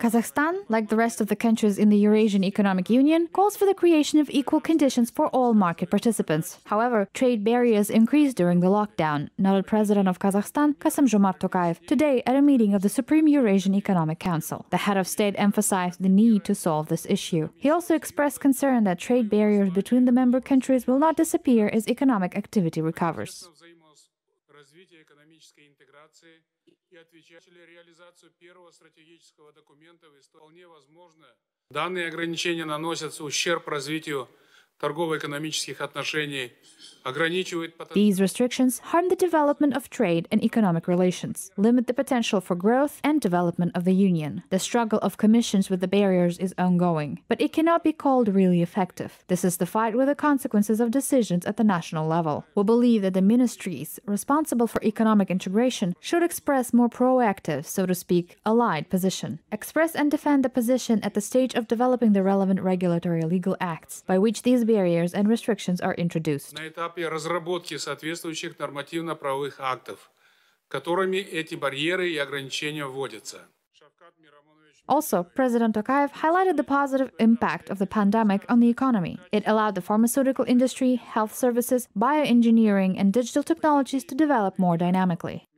Kazakhstan, like the rest of the countries in the Eurasian Economic Union, calls for the creation of equal conditions for all market participants. However, trade barriers increased during the lockdown, noted President of Kazakhstan Kasim-Jomart Tokayev today at a meeting of the Supreme Eurasian Economic Council. The head of state emphasized the need to solve this issue. He also expressed concern that trade barriers between the member countries will not disappear as economic activity recovers. развития экономической интеграции и отвечали реализацию первого стратегического документа в истории. Вполне возможно, данные ограничения наносят ущерб развитию торгово-экономических отношений, These restrictions harm the development of trade and economic relations, limit the potential for growth and development of the Union. The struggle of commissions with the barriers is ongoing, but it cannot be called really effective. This is the fight with the consequences of decisions at the national level. We believe that the ministries responsible for economic integration should express more proactive, so to speak, allied position. Express and defend the position at the stage of developing the relevant regulatory legal acts by which these barriers and restrictions are introduced. На этапе разработки соответствующих нормативно-правовых актов, которыми эти барьеры и ограничения вводятся. Also, President Tokayev highlighted the positive impact of the pandemic on the economy. It allowed the pharmaceutical industry, health services, bioengineering, and digital technologies to develop more dynamically.